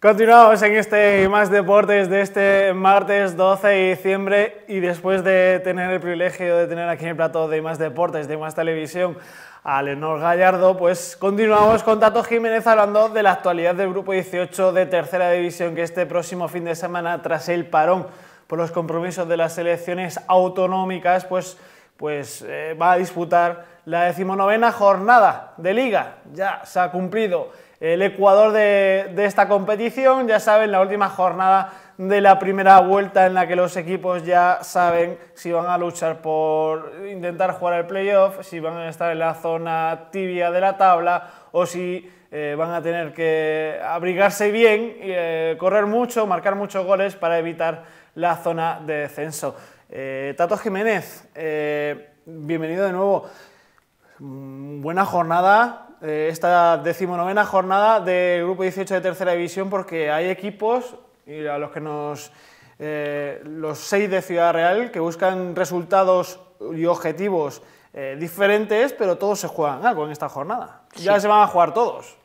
Continuamos en este Más Deportes de este martes 12 de diciembre y después de tener el privilegio de tener aquí en el plato de Más Deportes, de Más Televisión, a Lenor Gallardo, pues continuamos con Tato Jiménez hablando de la actualidad del Grupo 18 de Tercera División que este próximo fin de semana, tras el parón por los compromisos de las elecciones autonómicas, pues, pues eh, va a disputar la decimonovena jornada de Liga. Ya se ha cumplido el Ecuador de, esta competición. Ya saben, la última jornada de la primera vuelta en la que los equipos ya saben si van a luchar por intentar jugar el playoff, si van a estar en la zona tibia de la tabla o si eh, van a tener que abrigarse bien, eh, correr mucho, marcar muchos goles para evitar la zona de descenso. Eh, Tato Jiménez, bienvenido de nuevo. Mm, buena jornada, eh, esta decimonovena jornada del Grupo 18 de Tercera División, porque hay equipos, y a los que nos. Eh, los seis de Ciudad Real, que buscan resultados y objetivos eh, diferentes, pero todos se juegan algo en esta jornada. Ya se van a jugar todos.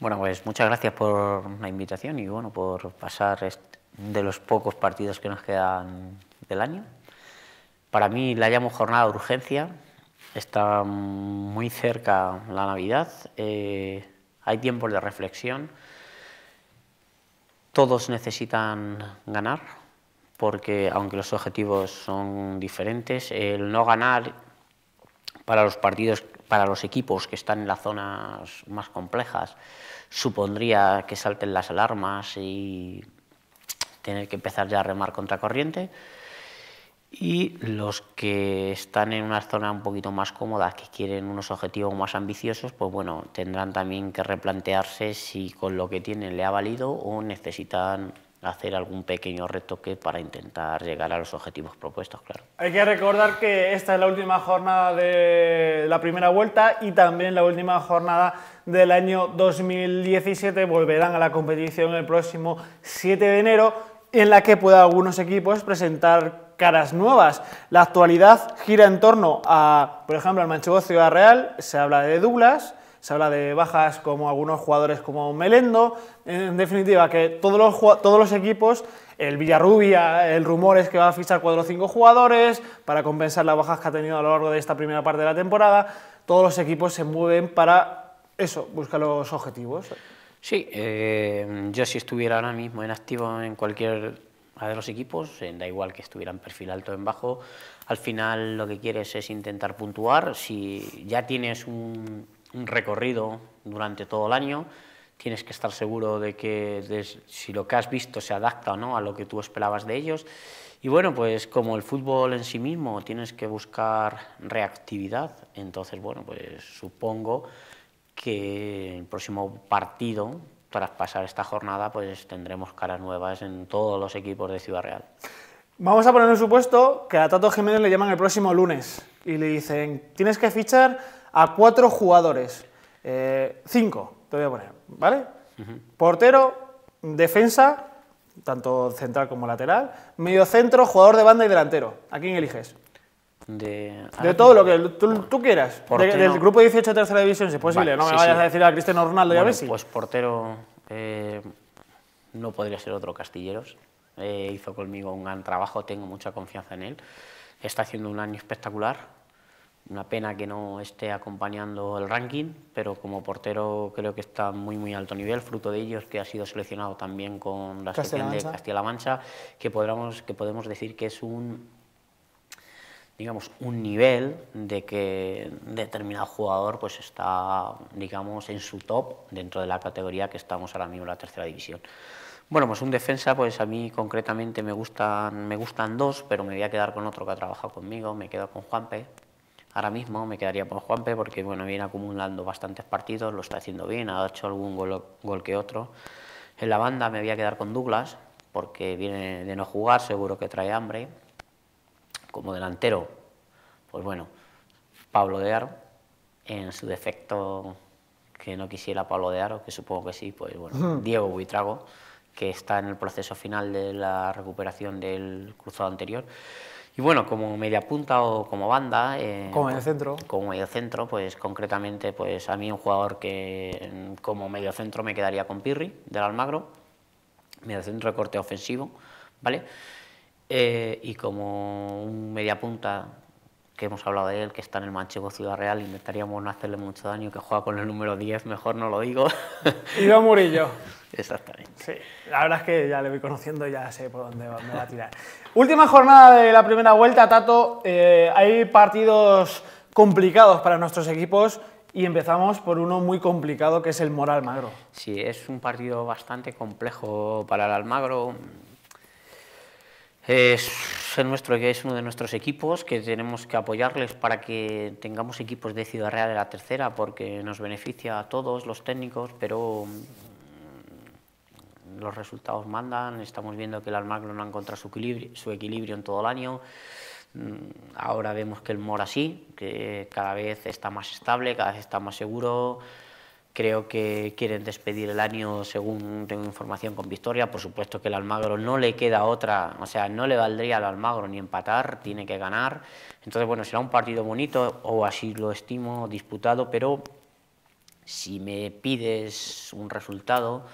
Bueno, pues muchas gracias por la invitación y bueno, por pasar de los pocos partidos que nos quedan del año. Para mí la llamo jornada de urgencia, Está muy cerca la Navidad, eh, hay tiempos de reflexión, todos necesitan ganar, porque aunque los objetivos son diferentes, el no ganar para los partidos, para los equipos que están en las zonas más complejas, supondría que salten las alarmas y tener que empezar ya a remar contracorriente. corriente y los que están en una zona un poquito más cómoda, que quieren unos objetivos más ambiciosos, pues bueno, tendrán también que replantearse si con lo que tienen le ha valido o necesitan hacer algún pequeño retoque para intentar llegar a los objetivos propuestos, claro. Hay que recordar que esta es la última jornada de la primera vuelta y también la última jornada del año 2017. Volverán a la competición el próximo 7 de enero, en la que pueda algunos equipos presentar caras nuevas. La actualidad gira en torno a, por ejemplo, al Manchego Ciudad Real, se habla de Douglas, se habla de bajas como algunos jugadores como Melendo, en definitiva que todos los, equipos, el Villarrubia, el rumor es que va a fichar cuatro o 5 jugadores para compensar las bajas que ha tenido a lo largo de esta primera parte de la temporada, todos los equipos se mueven para eso, buscar los objetivos. Sí, eh, yo si estuviera ahora mismo en activo en cualquier de los equipos, da igual que estuvieran perfil alto en bajo, al final lo que quieres es intentar puntuar, si ya tienes un, recorrido durante todo el año, tienes que estar seguro de que si lo que has visto se adapta o no a lo que tú esperabas de ellos. Y bueno, pues como el fútbol en sí mismo, tienes que buscar reactividad. Entonces, bueno, pues supongo que el próximo partido tras pasar esta jornada pues tendremos caras nuevas en todos los equipos de Ciudad Real. Vamos a poner un supuesto que a Tato Jiménez le llaman el próximo lunes y le dicen, tienes que fichar a cuatro jugadores, eh, cinco te voy a poner, ¿vale? Portero, defensa, tanto central como lateral, medio centro, jugador de banda y delantero. ¿A quién eliges? De, todo lo que tú, quieras. en del grupo 18 de tercera división, si es posible. no me vayas a decir a Cristiano Ronaldo ya y a Pues portero eh, no podría ser otro Castilleros. Eh, hizo conmigo un gran trabajo, tengo mucha confianza en él. Está haciendo un año espectacular. Una pena que no esté acompañando el ranking, pero como portero creo que está muy muy alto nivel, fruto de ello es que ha sido seleccionado también con la selección de Castilla-La Mancha, que, podremos, que podemos decir que es un digamos, un nivel de que determinado jugador pues, está digamos, en su top dentro de la categoría que estamos ahora mismo en la tercera división. Bueno, pues un defensa, pues a mí concretamente me gustan, me gustan dos, pero me voy a quedar con otro que ha trabajado conmigo, me quedo con Juanpe. Ahora mismo me quedaría con Juanpe porque bueno, viene acumulando bastantes partidos, lo está haciendo bien, ha hecho algún gol, gol que otro. En la banda me voy a quedar con Douglas porque viene de no jugar, seguro que trae hambre como delantero, pues bueno, Pablo de Aro, en su defecto que no quisiera Pablo de Aro, que supongo que sí, pues bueno, Diego Buitrago, que está en el proceso final de la recuperación del cruzado anterior. Y bueno, como media punta o como banda... Eh, como medio pues, centro. Como medio centro, pues concretamente pues a mí un jugador que como medio centro me quedaría con Pirri, del Almagro, medio centro de corte ofensivo, ¿vale? Eh, y como un punta, que hemos hablado de él, que está en el Manchego Ciudad Real, intentaríamos no hacerle mucho daño, que juega con el número 10, mejor no lo digo. Iba Murillo. Exactamente. Sí, la verdad es que ya le voy conociendo y ya sé por dónde va a tirar. Última jornada de la primera vuelta, Tato. Eh, hay partidos complicados para nuestros equipos y empezamos por uno muy complicado que es el Moral Magro. Sí, es un partido bastante complejo para el Almagro es, nuestro, uno de nuestros equipos, que tenemos que apoyarles para que tengamos equipos de Ciudad Real de la tercera, porque nos beneficia a todos los técnicos, pero mm, los resultados mandan, estamos viendo que el Almagro no ha encontrado su equilibrio, su equilibrio en todo el año, mm, ahora vemos que el Mora sí, que cada vez está más estable, cada vez está más seguro, Creo que quieren despedir el año, según tengo información con Victoria. Por supuesto que el Almagro no le queda otra, o sea, no le valdría al Almagro ni empatar, tiene que ganar. Entonces, bueno, será un partido bonito, o así lo estimo, disputado, pero si me pides un resultado,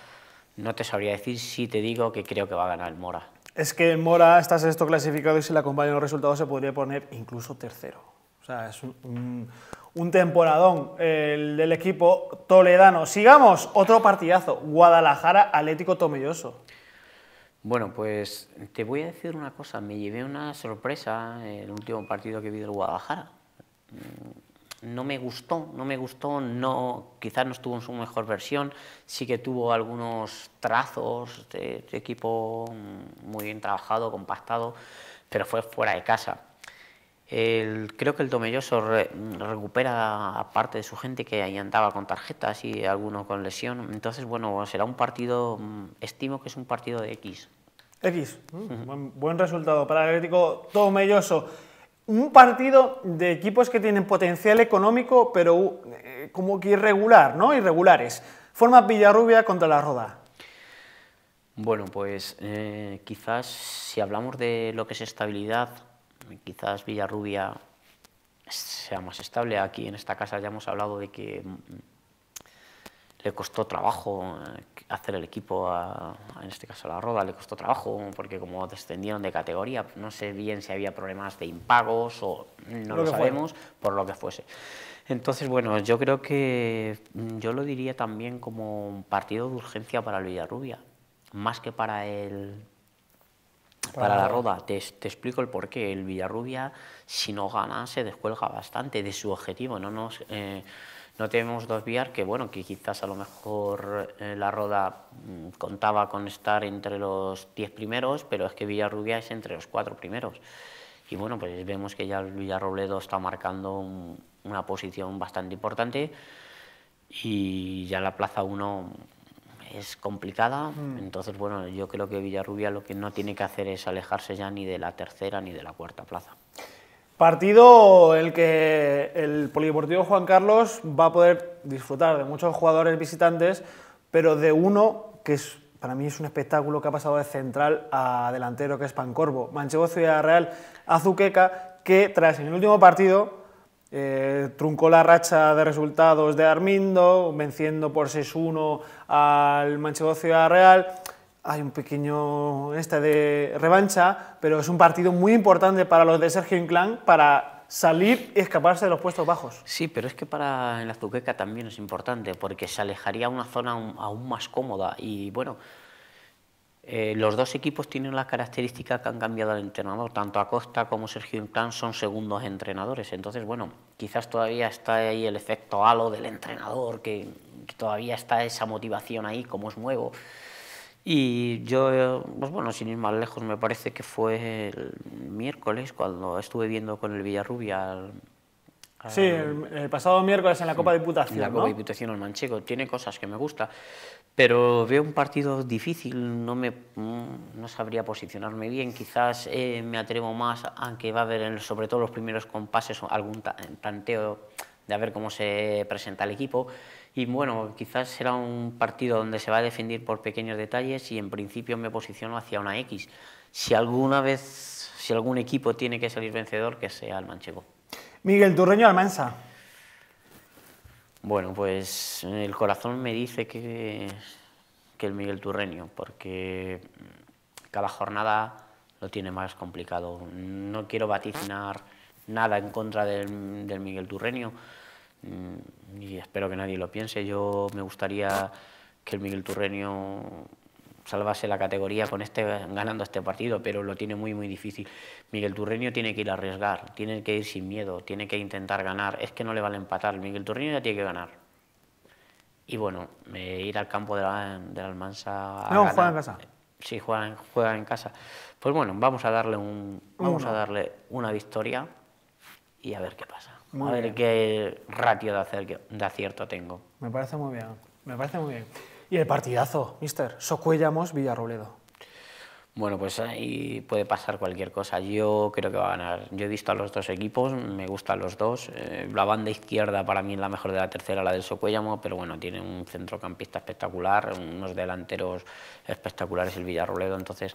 no te sabría decir si te digo que creo que va a ganar el Mora. Es que Mora está sexto clasificado y si le acompañan los resultados se podría poner incluso tercero. O sea, es un un temporadón el del equipo toledano. Sigamos, otro partidazo, Guadalajara Atlético Tomelloso. Bueno, pues te voy a decir una cosa, me llevé una sorpresa el último partido que vi del Guadalajara. Mm, no me gustó, no me gustó, no, quizás no estuvo en su mejor versión, sí que tuvo algunos trazos de equipo mm, muy bien trabajado, compactado, pero fue fuera de casa creo que el Tomelloso recupera a parte de su gente que ahí andaba con tarjetas y alguno con lesión. Entonces, bueno, será un partido, mm, estimo que es un partido de X. X, buen, resultado para el Atlético Tomelloso. Un partido de equipos que tienen potencial económico, pero eh, como que irregular, ¿no? Irregulares. Forma Villarrubia contra la Roda. Bueno, pues eh, quizás si hablamos de lo que es estabilidad, Quizás Villarrubia sea más estable. Aquí en esta casa ya hemos hablado de que mm, le costó trabajo eh, hacer el equipo, a, en este caso la Roda, le costó trabajo porque como descendieron de categoría, no sé bien si había problemas de impagos o no lo, sabemos, por lo que fuese. Entonces, bueno, yo creo que mm, yo lo diría también como un partido de urgencia para Villarrubia, más que para el para, la roda. Te, explico el porqué. El Villarrubia, si no gana, se descuelga bastante de su objetivo. No nos. Eh, no tenemos dos vías que, bueno, que quizás a lo mejor eh, la Roda mm, contaba con estar entre los 10 primeros, pero es que Villarrubia es entre los cuatro primeros. Y bueno, pues vemos que ya el Villarrobledo está marcando una posición bastante importante y ya la Plaza 1 es complicada. Mm. Entonces, bueno, yo creo que Villarrubia lo que no tiene que hacer es alejarse ya ni de la tercera ni de la cuarta plaza. Partido el que el Polideportivo Juan Carlos va a poder disfrutar de muchos jugadores visitantes, pero de uno que es, para mí es un espectáculo que ha pasado de central a delantero, que es Pancorbo. Manchego Ciudad Real, Azuqueca, que tras en el último partido eh, truncó la racha de resultados de Armindo, venciendo por 6-1 al Manchego Ciudad Real. Hay un pequeño este de revancha, pero es un partido muy importante para los de Sergio Inclán para salir y escaparse de los puestos bajos. Sí, pero es que para el Azuqueca también es importante porque se alejaría a una zona aún más cómoda y bueno, eh, los dos equipos tienen las características que han cambiado al entrenador. Tanto Acosta como Sergio Inclán son segundos entrenadores. Entonces, bueno, quizás todavía está ahí el efecto halo del entrenador, que, que todavía está esa motivación ahí, como es nuevo. Y yo, pues bueno, sin ir más lejos, me parece que fue el miércoles cuando estuve viendo con el Villarrubia Sí, el, pasado miércoles en la Copa Diputación. En la Copa Diputación el Manchego. Tiene cosas que me gusta, pero veo un partido difícil, no, me, mm, no sabría posicionarme bien. Quizás eh, me atrevo más a que va a haber, sobre todo los primeros compases, algún tanteo de a ver cómo se presenta el equipo. Y bueno, quizás será un partido donde se va a defender por pequeños detalles y en principio me posiciono hacia una X. Si alguna vez, si algún equipo tiene que salir vencedor, que sea el Manchego. Miguel Turreño Almanza. Bueno, pues el corazón me dice que, que el Miguel Turreño, porque cada jornada lo tiene más complicado. No quiero vaticinar nada en contra del, del Miguel Turreño mm, y espero que nadie lo piense. Yo me gustaría que el Miguel Turreño Sálvase la categoría con este, ganando este partido, pero lo tiene muy, muy difícil. Miguel Turreño tiene que ir a arriesgar, tiene que ir sin miedo, tiene que intentar ganar. Es que no le vale empatar, Miguel Turreño ya tiene que ganar. Y bueno, ir al campo de la, Almansa... no, ganar. juega en casa. Sí, juega, en casa. Pues bueno, vamos a darle, vamos a darle una victoria y a ver qué pasa. a ver qué ratio de acierto tengo. Me parece muy bien, me parece muy bien. Y el partidazo, mister, Socuellamos, Villarrobledo. Bueno, pues ahí puede pasar cualquier cosa. Yo creo que va a ganar. Yo he visto a los dos equipos, me gustan los dos. Eh, la banda izquierda para mí es la mejor de la tercera, la del Socuellamo, pero bueno, tiene un centrocampista espectacular, unos delanteros espectaculares el Villarroledo. Entonces,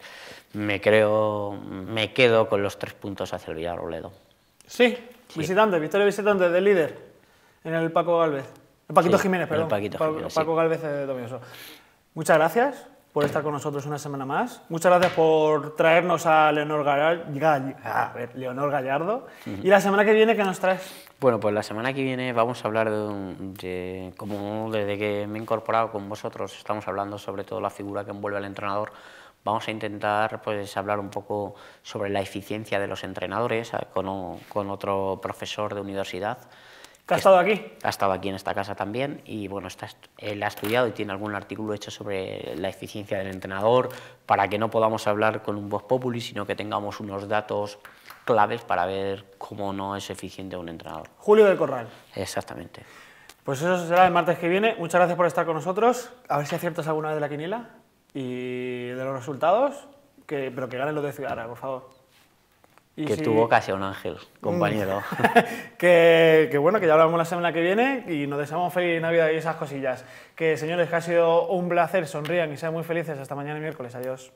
me creo, me quedo con los tres puntos hacia el Villarroledo. Sí, sí. visitante, victoria visitante de líder en el Paco Galvez. Paquito Jiménez, perdón. Paquito Paco, Galvez de Muchas gracias por estar con nosotros una semana más. Muchas gracias por traernos a Leonor, Gallardo, ¿Y la semana que viene qué nos traes? Bueno, pues la semana que viene vamos a hablar de, como desde que me he incorporado con vosotros, estamos hablando sobre todo la figura que envuelve al entrenador. Vamos a intentar pues, hablar un poco sobre la eficiencia de los entrenadores con otro profesor de universidad. Ha estado aquí? Ha estado aquí en esta casa también y bueno, está, él ha estudiado y tiene algún artículo hecho sobre la eficiencia del entrenador para que no podamos hablar con un voz populi, sino que tengamos unos datos claves para ver cómo no es eficiente un entrenador. Julio del Corral. Exactamente. Pues eso será el martes que viene. Muchas gracias por estar con nosotros. A ver si aciertas alguna vez de la quiniela y de los resultados, que, pero que ganen los de Ciudadana, por favor que tuvo casi un ángel, mm. compañero. que, bueno, que ya hablamos la semana que viene y nos deseamos feliz Navidad y esas cosillas. Que señores, que ha sido un placer, sonrían y sean muy felices. Hasta mañana miércoles. Adiós.